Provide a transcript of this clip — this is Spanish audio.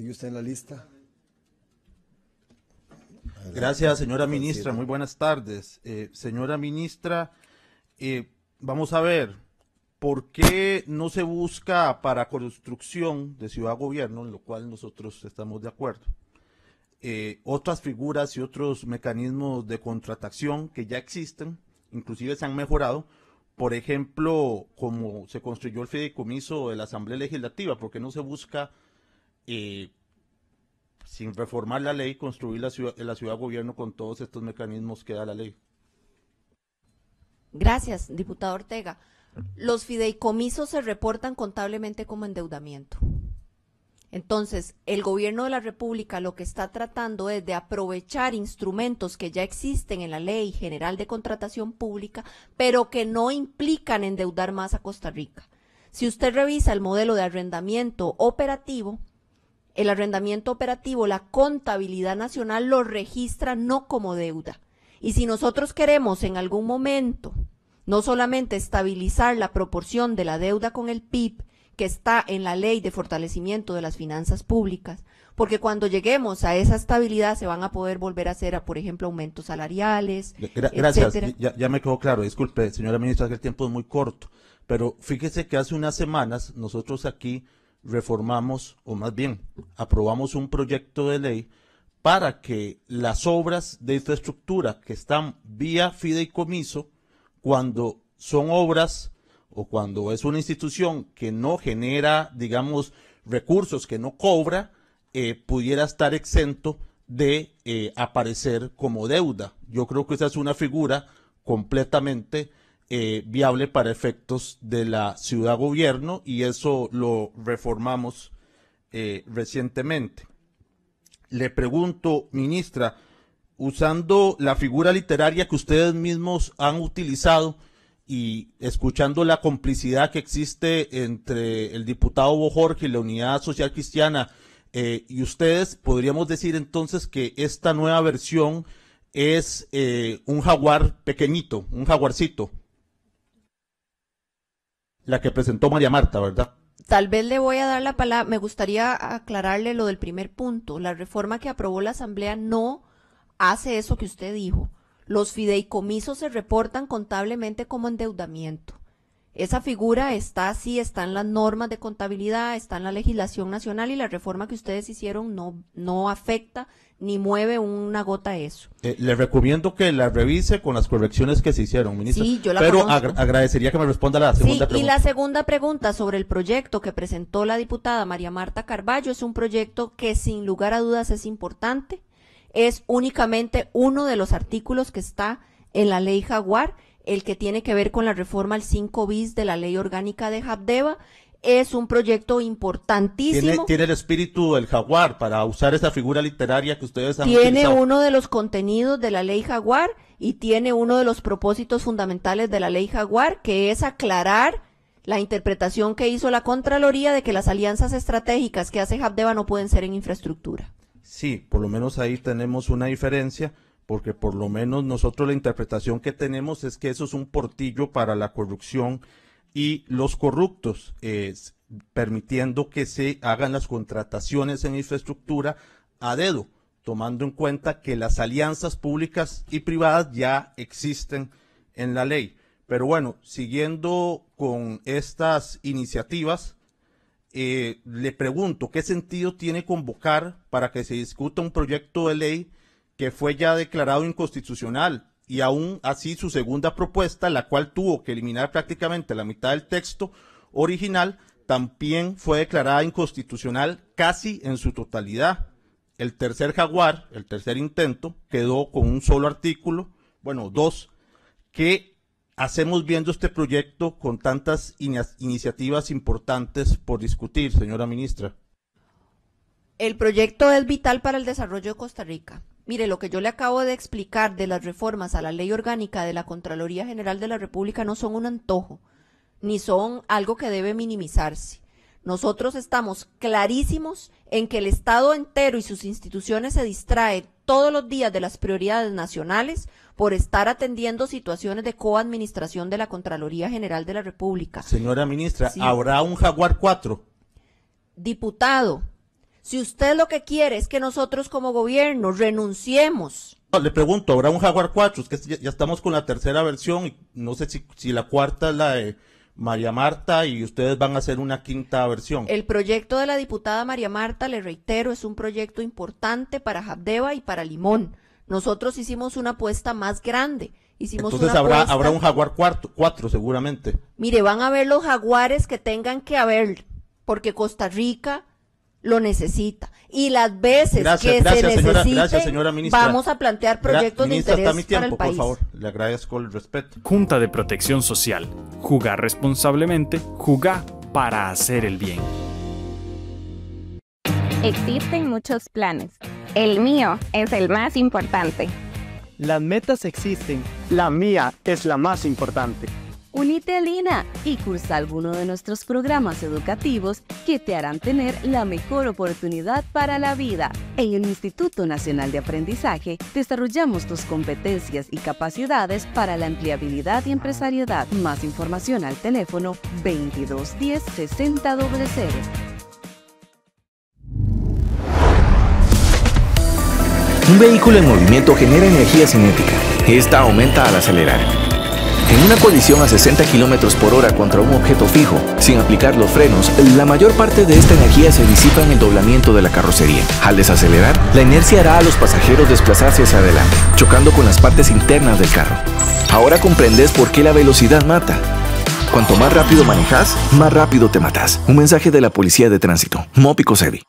Sigue usted en la lista. Gracias, señora ministra. Muy buenas tardes. Eh, señora ministra, eh, vamos a ver, ¿por qué no se busca para construcción de ciudad-gobierno, en lo cual nosotros estamos de acuerdo? Eh, otras figuras y otros mecanismos de contratación que ya existen, inclusive se han mejorado, por ejemplo, como se construyó el fideicomiso de la Asamblea Legislativa, ¿por qué no se busca y sin reformar la ley, construir la ciudad, la ciudad gobierno con todos estos mecanismos que da la ley. Gracias, diputado Ortega. Los fideicomisos se reportan contablemente como endeudamiento. Entonces, el gobierno de la República lo que está tratando es de aprovechar instrumentos que ya existen en la Ley General de Contratación Pública, pero que no implican endeudar más a Costa Rica. Si usted revisa el modelo de arrendamiento operativo, el arrendamiento operativo, la contabilidad nacional lo registra no como deuda. Y si nosotros queremos en algún momento no solamente estabilizar la proporción de la deuda con el PIB, que está en la ley de fortalecimiento de las finanzas públicas, porque cuando lleguemos a esa estabilidad se van a poder volver a hacer, por ejemplo, aumentos salariales. gracias, ya, ya, me quedó claro, disculpe, señora ministra, que el tiempo es muy corto, pero fíjese que hace unas semanas nosotros aquí reformamos, o más bien, aprobamos un proyecto de ley para que las obras de infraestructura que están vía fideicomiso, cuando son obras o cuando es una institución que no genera, digamos, recursos, que no cobra, eh, pudiera estar exento de eh, aparecer como deuda. Yo creo que esa es una figura completamente eh, viable para efectos de la ciudad-gobierno y eso lo reformamos eh, recientemente. Le pregunto, ministra, usando la figura literaria que ustedes mismos han utilizado y escuchando la complicidad que existe entre el diputado Bojorge y la Unidad Social Cristiana eh, y ustedes, podríamos decir entonces que esta nueva versión es un jaguar pequeñito, un jaguarcito la que presentó María Marta, ¿verdad? Tal vez le voy a dar la palabra, me gustaría aclararle lo del primer punto. La reforma que aprobó la Asamblea no hace eso que usted dijo. Los fideicomisos se reportan contablemente como endeudamiento. Esa figura está así, está en las normas de contabilidad, está en la legislación nacional y la reforma que ustedes hicieron no, no afecta ni mueve una gota eso. Eh, le recomiendo que la revise con las correcciones que se hicieron, ministro Sí, yo la Pero agradecería que me responda la segunda pregunta. Y la segunda pregunta sobre el proyecto que presentó la diputada María Marta Carballo es un proyecto que sin lugar a dudas es importante. Es únicamente uno de los artículos que está en la ley Jaguar el que tiene que ver con la reforma al 5 bis de la ley orgánica de Habdeba. Es un proyecto importantísimo. Tiene, el espíritu del jaguar, para usar esa figura literaria que ustedes han Tiene uno de los contenidos de la ley jaguar y tiene uno de los propósitos fundamentales de la ley jaguar, que es aclarar la interpretación que hizo la Contraloría de que las alianzas estratégicas que hace Habdeba no pueden ser en infraestructura. Sí, por lo menos ahí tenemos una diferencia porque por lo menos nosotros la interpretación que tenemos es que eso es un portillo para la corrupción y los corruptos, eh, permitiendo que se hagan las contrataciones en infraestructura a dedo, tomando en cuenta que las alianzas públicas y privadas ya existen en la ley. Pero bueno, siguiendo con estas iniciativas, eh, le pregunto, ¿qué sentido tiene convocar para que se discuta un proyecto de ley que fue ya declarado inconstitucional y aún así su segunda propuesta, la cual tuvo que eliminar prácticamente la mitad del texto original, también fue declarada inconstitucional casi en su totalidad. El tercer jaguar, el tercer intento, quedó con un solo artículo, bueno, dos, que hacemos viendo este proyecto con tantas iniciativas importantes por discutir, señora ministra. El proyecto es vital para el desarrollo de Costa Rica Mire, lo que yo le acabo de explicar de las reformas a la ley orgánica de la Contraloría General de la República no son un antojo, ni son algo que debe minimizarse. Nosotros estamos clarísimos en que el Estado entero y sus instituciones se distraen todos los días de las prioridades nacionales por estar atendiendo situaciones de coadministración de la Contraloría General de la República. Señora ministra, ¿habrá un Jaguar 4? Diputado, si usted lo que quiere es que nosotros como gobierno renunciemos. Le pregunto, ¿habrá un Jaguar 4? Es que ya estamos con la tercera versión y no sé si, la cuarta es la de... María Marta y ustedes van a hacer una quinta versión. El proyecto de la diputada María Marta, le reitero, es un proyecto importante para Jabdeva y para Limón. Nosotros hicimos una apuesta más grande. Hicimos Entonces habrá, habrá un jaguar 4 cuatro seguramente. Mire, van a ver los jaguares que tengan que haber, porque Costa Rica lo necesita. Y las veces que se necesite, vamos a plantear proyectos de interés para el país. Junta de Protección Social. Jugar responsablemente, jugar para hacer el bien. Existen muchos planes. El mío es el más importante. Las metas existen. La mía es la más importante. Unite a Lina y cursa alguno de nuestros programas educativos que te harán tener la mejor oportunidad para la vida. En el Instituto Nacional de Aprendizaje desarrollamos tus competencias y capacidades para la empleabilidad y empresariedad. Más información al teléfono 2210 6000. Un vehículo en movimiento genera energía cinética. Esta aumenta al acelerar en una colisión a 60 km por hora contra un objeto fijo, sin aplicar los frenos, la mayor parte de esta energía se disipa en el doblamiento de la carrocería. Al desacelerar, la inercia hará a los pasajeros desplazarse hacia adelante, chocando con las partes internas del carro. Ahora comprendes por qué la velocidad mata. Cuanto más rápido manejas, más rápido te matas. Un mensaje de la Policía de Tránsito, Mópico Sevi.